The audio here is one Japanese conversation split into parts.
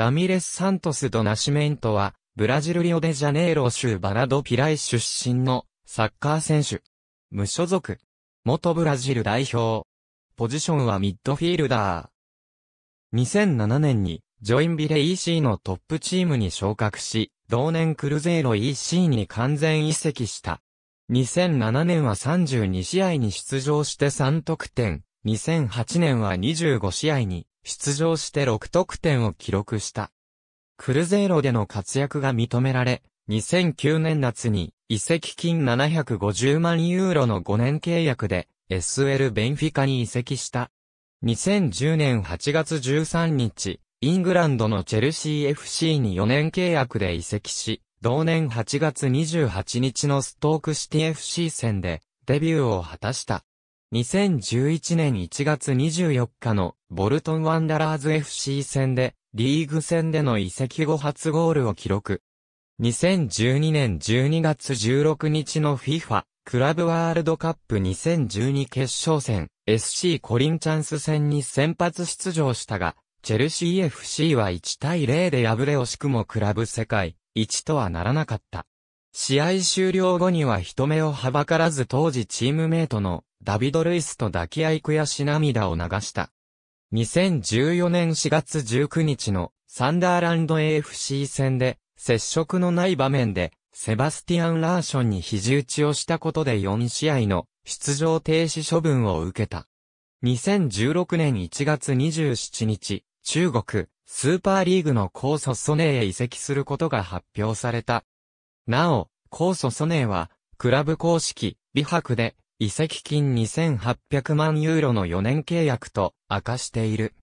ラミレス・サントス・ド・ナシメントは、ブラジルリオデジャネイロ州バラド・ピライ出身のサッカー選手。無所属。元ブラジル代表。ポジションはミッドフィールダー。2007年に、ジョインビレ EC のトップチームに昇格し、同年クルゼーロ EC に完全移籍した。2007年は32試合に出場して3得点。2008年は25試合に出場して6得点を記録した。クルゼーロでの活躍が認められ、2009年夏に移籍金750万ユーロの5年契約で SL ベンフィカに移籍した。2010年8月13日、イングランドのチェルシー FC に4年契約で移籍し、同年8月28日のストークシティ FC 戦でデビューを果たした。2011年1月24日のボルトンワンダラーズ FC 戦でリーグ戦での移籍後初ゴールを記録。2012年12月16日の FIFA クラブワールドカップ2012決勝戦 SC コリンチャンス戦に先発出場したが、チェルシー FC は1対0で敗れ惜しくもクラブ世界1とはならなかった。試合終了後には人目をはばからず当時チームメイトのダビド・ルイスと抱き合い悔し涙を流した。2014年4月19日のサンダーランド AFC 戦で接触のない場面でセバスティアン・ラーションに肘打ちをしたことで4試合の出場停止処分を受けた。2016年1月27日、中国、スーパーリーグの高卒ソネへ移籍することが発表された。なお、高祖ソネーは、クラブ公式、美白で、移籍金2800万ユーロの4年契約と明かしている。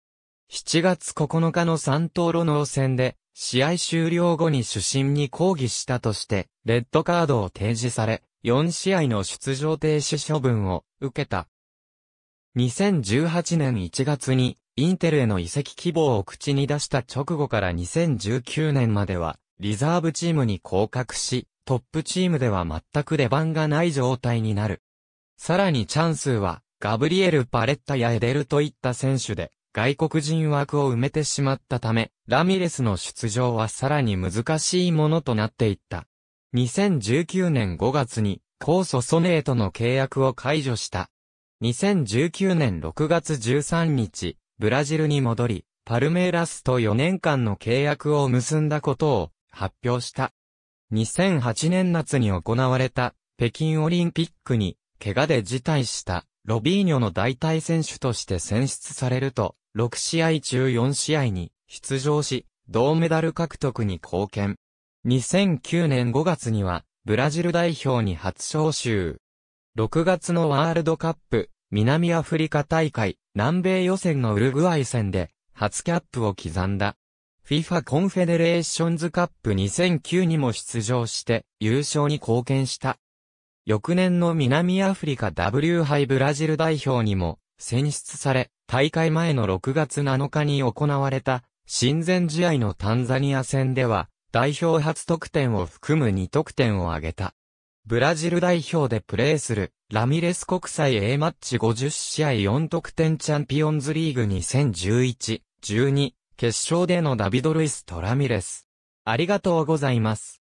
7月9日の三島路能戦で、試合終了後に主審に抗議したとして、レッドカードを提示され、4試合の出場停止処分を受けた。2018年1月に、インテルへの移籍希望を口に出した直後から2019年までは、リザーブチームに降格し、トップチームでは全く出番がない状態になる。さらにチャンスは、ガブリエル・パレッタやエデルといった選手で、外国人枠を埋めてしまったため、ラミレスの出場はさらに難しいものとなっていった。2019年5月に、高祖ソネーとの契約を解除した。2019年6月13日、ブラジルに戻り、パルメイラスと4年間の契約を結んだことを発表した。2008年夏に行われた北京オリンピックに怪我で辞退したロビーニョの代替選手として選出されると6試合中4試合に出場し銅メダル獲得に貢献。2009年5月にはブラジル代表に初招集。6月のワールドカップ南アフリカ大会南米予選のウルグアイ戦で初キャップを刻んだ。FIFA コンフェデレーションズカップ2009にも出場して優勝に貢献した。翌年の南アフリカ W 杯ブラジル代表にも選出され、大会前の6月7日に行われた親善試合のタンザニア戦では代表初得点を含む2得点を挙げた。ブラジル代表でプレーするラミレス国際 A マッチ50試合4得点チャンピオンズリーグ2011、12、決勝でのダビド・ルイス・トラミレス。ありがとうございます。